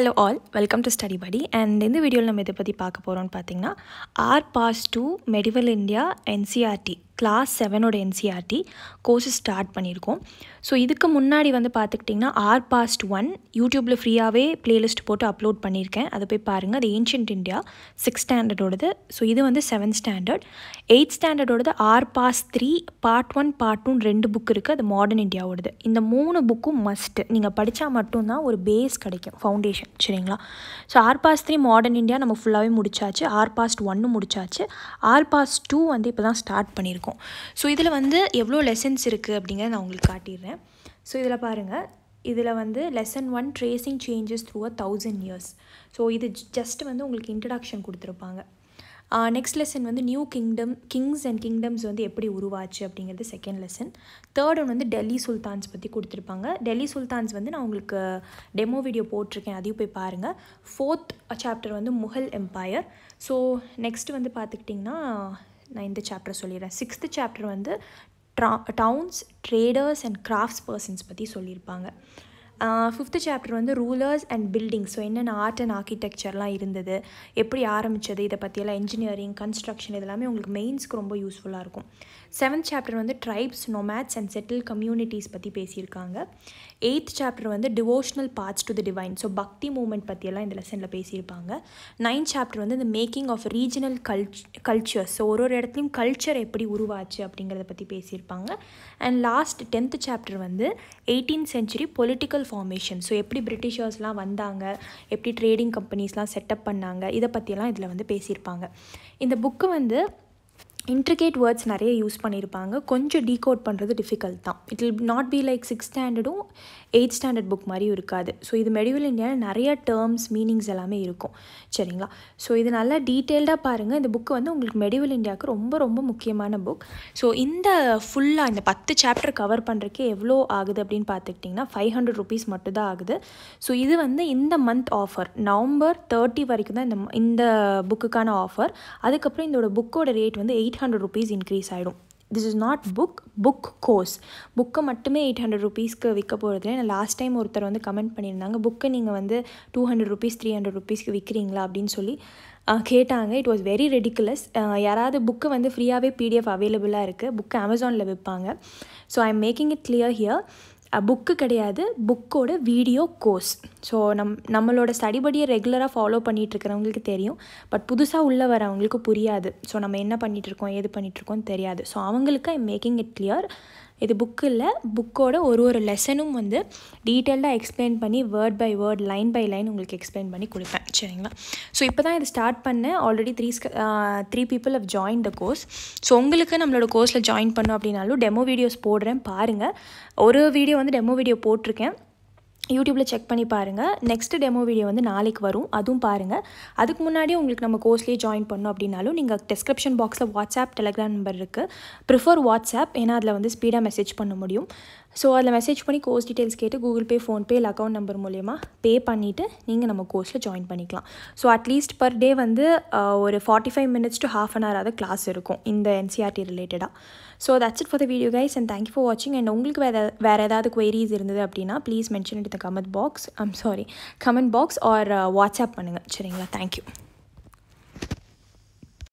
hello all welcome to study படி and இந்த வீடியோவில் நம்ம இதை பற்றி பார்க்க போகிறோம்னு பார்த்தீங்கன்னா our phase two medieval India NCERT class செவனோட என்சிஆர்டி கோர்ஸஸ் ஸ்டார்ட் பண்ணியிருக்கோம் ஸோ இதுக்கு முன்னாடி வந்து பார்த்துக்கிட்டிங்கன்னா ஆர் பாஸ்ட் ஒன் யூடியூப்பில் ஃப்ரீயாகவே ப்ளேலிஸ்ட் போட்டு அப்லோட் பண்ணியிருக்கேன் அதை போய் பாருங்கள் அது ஏன்ஷியன்ட் இந்தியா சிக்ஸ் ஸ்டாண்டர்டோடது ஸோ இது வந்து செவன்த் ஸ்டாண்டர்ட் எயிட் ஸ்டாண்டர்டோடது our phase three part one part டூன் ரெண்டு புக் இருக்குது அது மாடர்ன் இந்தியாவோடது இந்த மூணு புக்கும் மஸ்ட்டு நீங்கள் படித்தா மட்டும்தான் ஒரு பேஸ் கிடைக்கும் ஃபவுண்டேஷன் சரிங்களா so our phase three modern India நம்ம ஃபுல்லாகவே முடிச்சாச்சு ஆர் பாஸ்ட் ஒன்று முடிச்சாச்சு ஆர் பாஸ்ட் டூ வந்து இப்போ தான் ஸ்டார்ட் பண்ணியிருக்கோம் இருக்கும் ஸோ இதில் வந்து எவ்வளோ லெசன்ஸ் இருக்குது அப்படிங்கிறத நான் உங்களுக்கு காட்டிடுறேன் ஸோ இதில் பாருங்கள் இதில் வந்து lesson one tracing changes through a thousand years so இது ஜஸ்ட் வந்து உங்களுக்கு இன்ட்ரடக்ஷன் கொடுத்துருப்பாங்க நெக்ஸ்ட் லெசன் வந்து new kingdom kings and kingdoms வந்து எப்படி உருவாச்சு அப்படிங்கிறது செகண்ட் லெசன் தேர்ட் ஒன் வந்து டெல்லி சுல்தான்ஸ் பற்றி கொடுத்துருப்பாங்க டெல்லி சுல்தான்ஸ் வந்து நான் உங்களுக்கு டெமோ வீடியோ போட்டிருக்கேன் அதையும் போய் பாருங்கள் ஃபோர்த் சாப்டர் வந்து முகல் எம்பையர் ஸோ நெக்ஸ்ட் வந்து பார்த்துக்கிட்டிங்கன்னா நான் இந்த சாப்டர் சொல்லிடுறேன் சிக்ஸ்த்து சாப்டர் வந்து ட்ரா towns traders and craftspersons பற்றி சொல்லியிருப்பாங்க ஃபிஃப்த்து சாப்டர் வந்து ரூலர்ஸ் அண்ட் பில்டிங் ஸோ என்னென்ன ஆர்ட் அண்ட் ஆர்கிடெக்சர்லாம் இருந்தது எப்படி ஆரம்பித்தது இதை பற்றியெல்லாம் இன்ஜினியரிங் கன்ஸ்ட்ரக்ஷன் இதெல்லாமே உங்களுக்கு மெயின்ஸ்க்கு ரொம்ப யூஸ்ஃபுல்லாக இருக்கும் செவன்த் சாப்டர் வந்து tribes nomads and settle communities பற்றி பேசியிருக்காங்க எயித் சாப்டர் வந்து devotional paths to the divine so bhakti movement பற்றியெல்லாம் இந்த லெசனில் பேசியிருப்பாங்க நைன்த் சாப்டர் வந்து இந்த மேக்கிங் ஆஃப் ரீஜனல் கல்ச் கல்ச்சர் ஸோ ஒரு ஒரு இடத்துலையும் கல்ச்சர் எப்படி உருவாச்சு அப்படிங்கிறத பற்றி பேசியிருப்பாங்க அண்ட் லாஸ்ட் டென்த் சாப்டர் வந்து eighteen century political formation so எப்படி பிரிட்டிஷர்ஸ்லாம் வந்தாங்க எப்படி ட்ரேடிங் கம்பெனிஸ்லாம் செட்டப் பண்ணாங்க இதை பற்றியெல்லாம் இதில் வந்து பேசியிருப்பாங்க இந்த புக்கு வந்து இன்ட்ரிகேட் வேர்ட்ஸ் நிறைய யூஸ் பண்ணியிருப்பாங்க கொஞ்சம் டீகோட் பண்ணுறது டிஃபிகல்ட் தான் it will not be like six ஸ்டாண்டர்டும் எயிட் ஸ்டாண்டர்ட் புக் மாதிரியும் இருக்காது ஸோ இது மெடிவல் இந்தியாவில் நிறைய டேர்ம்ஸ் மீனிங்ஸ் எல்லாமே இருக்கும் சரிங்களா ஸோ இது நல்லா டீட்டெயில்டாக பாருங்கள் இந்த புக்கு வந்து உங்களுக்கு மெடிவல் இந்தியாவுக்கு ரொம்ப ரொம்ப முக்கியமான புக் ஸோ இந்த ஃபுல்லாக இந்த பத்து சாப்டர் கவர் பண்ணுறக்கே எவ்வளோ ஆகுது அப்படின்னு பார்த்துக்கிட்டிங்கன்னா ஃபைவ் ஹண்ட்ரட் ருபீஸ் மட்டும்தான் ஆகுது ஸோ இது வந்து இந்த மந்த் ஆஃபர் நவம்பர் தேர்ட்டி வரைக்கும் தான் இந்த இந்த புக்குக்கான ஆஃபர் அதுக்கப்புறம் இதோட புக்கோட ரேட் வந்து eight eight hundred rupees increase ஆகிடும் this is not book book course புக்கை மட்டுமே எயிட் ஹண்ட்ரட் ருபீஸ்க்கு விற்க இல்லை நான் லாஸ்ட் டைம் ஒருத்தர் வந்து கமெண்ட் பண்ணியிருந்தாங்க புக்கை நீங்கள் வந்து two hundred rupees three hundred ருபீஸ்க்கு விற்கிறீங்களா அப்படின்னு சொல்லி கேட்டாங்க இட் வாஸ் வெரி ரெடிக்குலஸ் யாராவது புக்கு வந்து ஃப்ரீயாகவே பிடிஎஃப் அவைலபிளாக இருக்குது புக்கு அமேசானில் விற்பாங்க so I am making it clear here book கிடையாது புக்கோட வீடியோ கோர்ஸ் ஸோ நம் நம்மளோட ஸ்டடி படியை ரெகுலராக ஃபாலோ பண்ணிகிட்ருக்கிறவங்களுக்கு தெரியும் பட் புதுசாக உள்ளே வரவங்களுக்கு புரியாது ஸோ நம்ம என்ன பண்ணிகிட்ருக்கோம் ஏது பண்ணிகிட்ருக்கோம்னு தெரியாது ஸோ அவங்களுக்கு ஐ மேக்கிங் இட் கிளியர் இது புக்கு இல்லை புக்கோட ஒரு ஒரு லெசனும் வந்து டீட்டெயில்டாக எக்ஸ்பிளைன் பண்ணி word by word line by line உங்களுக்கு எக்ஸ்பிளைன் பண்ணி கொடுப்பேன் சரிங்களா ஸோ இப்போ தான் இது ஸ்டார்ட் பண்ணேன் already three three people have join the course so உங்களுக்கு நம்மளோட கோர்ஸில் ஜாயின் பண்ணோம் அப்படின்னாலும் டெமோ வீடியோஸ் போடுறேன் பாருங்கள் ஒரு வீடியோ வந்து டெமோ வீடியோ போட்டிருக்கேன் யூடியூப்பில் செக் பண்ணி பாருங்கள் நெக்ஸ்ட் டெமோ வீடியோ வந்து நாளைக்கு வரும் அதுவும் பாருங்கள் அதுக்கு முன்னாடி உங்களுக்கு நம்ம கோர்ஸ்லேயே ஜாயின் பண்ணோம் அப்படின்னாலும் நீங்கள் டிஸ்கிரிப்ஷன் பாக்ஸில் வாட்ஸ்அப் டெலிகிராம் நம்பர் இருக்குது ப்ரிஃபர் வாட்ஸ்அப் ஏன்னா அதில் வந்து ஸ்பீடாக மெசேஜ் பண்ண முடியும் ஸோ அதில் மெசேஜ் பண்ணி கோர்ஸ் டீட்டெயில்ஸ் கேட்டு கூகுள் பே ஃபோன்பே இல்லை அக்கௌண்ட் நம்பர் மூலயமா பே பண்ணிவிட்டு நீங்கள் நம்ம கோர்ஸில் ஜாயின் பண்ணிக்கலாம் ஸோ அட்லீஸ்ட் பர் டே வந்து ஒரு forty five minutes to half an ஹவராவது கிளாஸ் இருக்கும் இந்த என்சிஆர்டி ரிலேட்டடாக so that's it for the video guys and thank you for வாட்சிங் அண்ட் உங்களுக்கு வேறு வேறு ஏதாவது கொயரிஸ் இருந்தது அப்படின்னா please mention it the comment box I'm sorry comment box or WhatsApp பண்ணுங்கள் சரிங்களா தேங்க்யூ